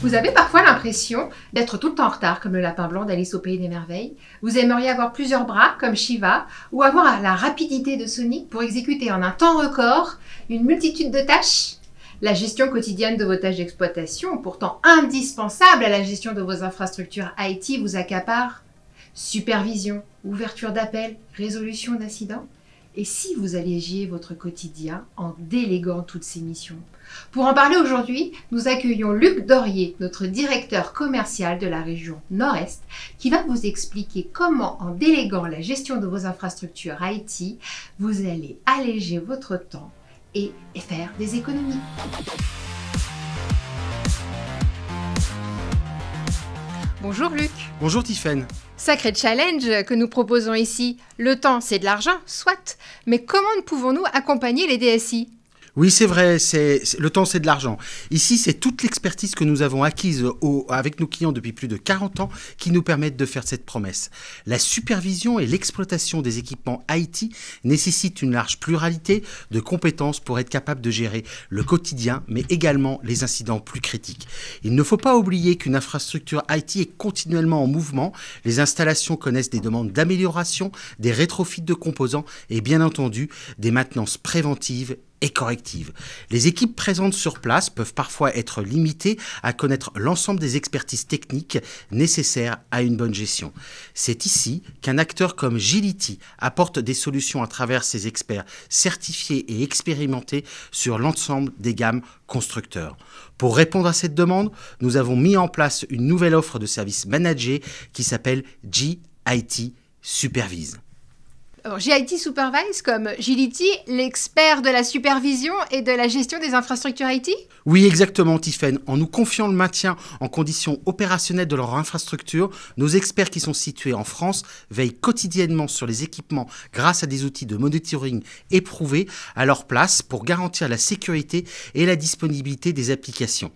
Vous avez parfois l'impression d'être tout le temps en retard, comme le lapin blanc d'Alice au Pays des Merveilles. Vous aimeriez avoir plusieurs bras, comme Shiva, ou avoir la rapidité de Sonic pour exécuter en un temps record une multitude de tâches La gestion quotidienne de vos tâches d'exploitation, pourtant indispensable à la gestion de vos infrastructures IT, vous accapare Supervision, ouverture d'appels, résolution d'incidents et si vous allégiez votre quotidien en déléguant toutes ces missions Pour en parler aujourd'hui, nous accueillons Luc Dorier, notre directeur commercial de la région Nord-Est, qui va vous expliquer comment, en déléguant la gestion de vos infrastructures IT, vous allez alléger votre temps et faire des économies. Bonjour Luc. Bonjour Tiffaine. Sacré challenge que nous proposons ici. Le temps, c'est de l'argent, soit. Mais comment pouvons-nous accompagner les DSI oui, c'est vrai, c'est, le temps c'est de l'argent. Ici, c'est toute l'expertise que nous avons acquise au, avec nos clients depuis plus de 40 ans qui nous permettent de faire cette promesse. La supervision et l'exploitation des équipements IT nécessitent une large pluralité de compétences pour être capable de gérer le quotidien, mais également les incidents plus critiques. Il ne faut pas oublier qu'une infrastructure IT est continuellement en mouvement, les installations connaissent des demandes d'amélioration, des rétrofits de composants et bien entendu des maintenances préventives et corrective. Les équipes présentes sur place peuvent parfois être limitées à connaître l'ensemble des expertises techniques nécessaires à une bonne gestion. C'est ici qu'un acteur comme Gility apporte des solutions à travers ses experts certifiés et expérimentés sur l'ensemble des gammes constructeurs. Pour répondre à cette demande, nous avons mis en place une nouvelle offre de services managés qui s'appelle GIT Supervise. Alors, euh, GIT supervise comme Gility, l'expert de la supervision et de la gestion des infrastructures IT Oui, exactement, Tiffen. En nous confiant le maintien en conditions opérationnelles de leur infrastructure, nos experts qui sont situés en France veillent quotidiennement sur les équipements grâce à des outils de monitoring éprouvés à leur place pour garantir la sécurité et la disponibilité des applications.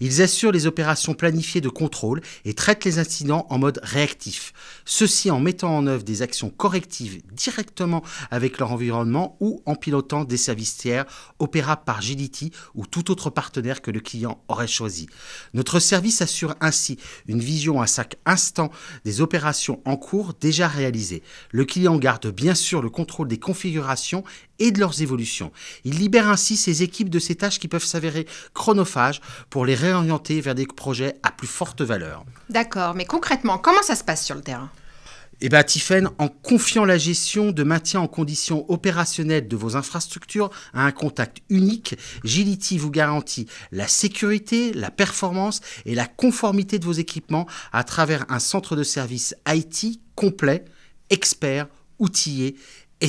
Ils assurent les opérations planifiées de contrôle et traitent les incidents en mode réactif. Ceci en mettant en œuvre des actions correctives directement avec leur environnement ou en pilotant des services tiers opéra par GDT ou tout autre partenaire que le client aurait choisi. Notre service assure ainsi une vision à chaque instant des opérations en cours déjà réalisées. Le client garde bien sûr le contrôle des configurations et de leurs évolutions. Il libère ainsi ses équipes de ces tâches qui peuvent s'avérer chronophages pour les réorienter vers des projets à plus forte valeur. D'accord, mais concrètement, comment ça se passe sur le terrain eh bien, Tiffen, en confiant la gestion de maintien en conditions opérationnelles de vos infrastructures à un contact unique, Gility vous garantit la sécurité, la performance et la conformité de vos équipements à travers un centre de service IT complet, expert, outillé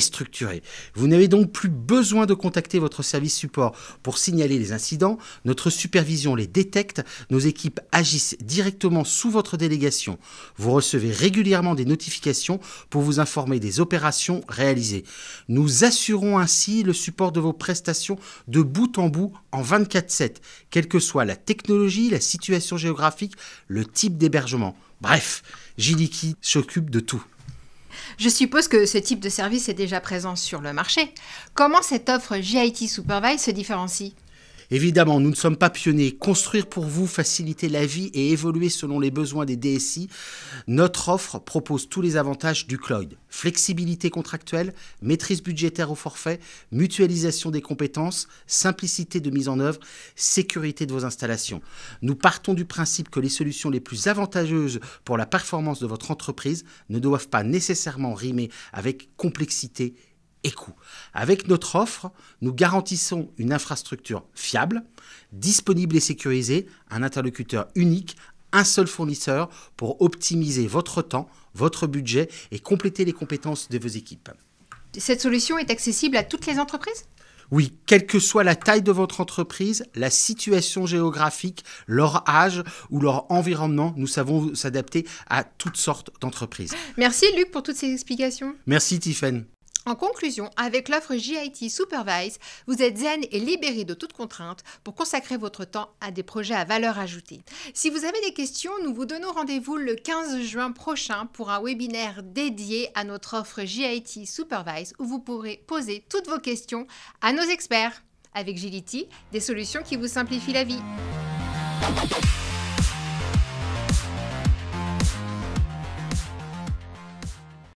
structuré structurée. Vous n'avez donc plus besoin de contacter votre service support pour signaler les incidents. Notre supervision les détecte. Nos équipes agissent directement sous votre délégation. Vous recevez régulièrement des notifications pour vous informer des opérations réalisées. Nous assurons ainsi le support de vos prestations de bout en bout en 24-7, quelle que soit la technologie, la situation géographique, le type d'hébergement. Bref, Jiliki s'occupe de tout. Je suppose que ce type de service est déjà présent sur le marché. Comment cette offre JIT Supervise se différencie Évidemment, nous ne sommes pas pionniers. Construire pour vous, faciliter la vie et évoluer selon les besoins des DSI, notre offre propose tous les avantages du cloud. Flexibilité contractuelle, maîtrise budgétaire au forfait, mutualisation des compétences, simplicité de mise en œuvre, sécurité de vos installations. Nous partons du principe que les solutions les plus avantageuses pour la performance de votre entreprise ne doivent pas nécessairement rimer avec complexité et Avec notre offre, nous garantissons une infrastructure fiable, disponible et sécurisée, un interlocuteur unique, un seul fournisseur pour optimiser votre temps, votre budget et compléter les compétences de vos équipes. Cette solution est accessible à toutes les entreprises oui, quelle que soit la taille de votre entreprise, la situation géographique, leur âge ou leur environnement, nous savons s'adapter à toutes sortes d'entreprises. Merci Luc pour toutes ces explications. Merci Tiffen. En conclusion, avec l'offre JIT Supervise, vous êtes zen et libéré de toute contrainte pour consacrer votre temps à des projets à valeur ajoutée. Si vous avez des questions, nous vous donnons rendez-vous le 15 juin prochain pour un webinaire dédié à notre offre JIT Supervise où vous pourrez poser toutes vos questions à nos experts. Avec Gility, des solutions qui vous simplifient la vie.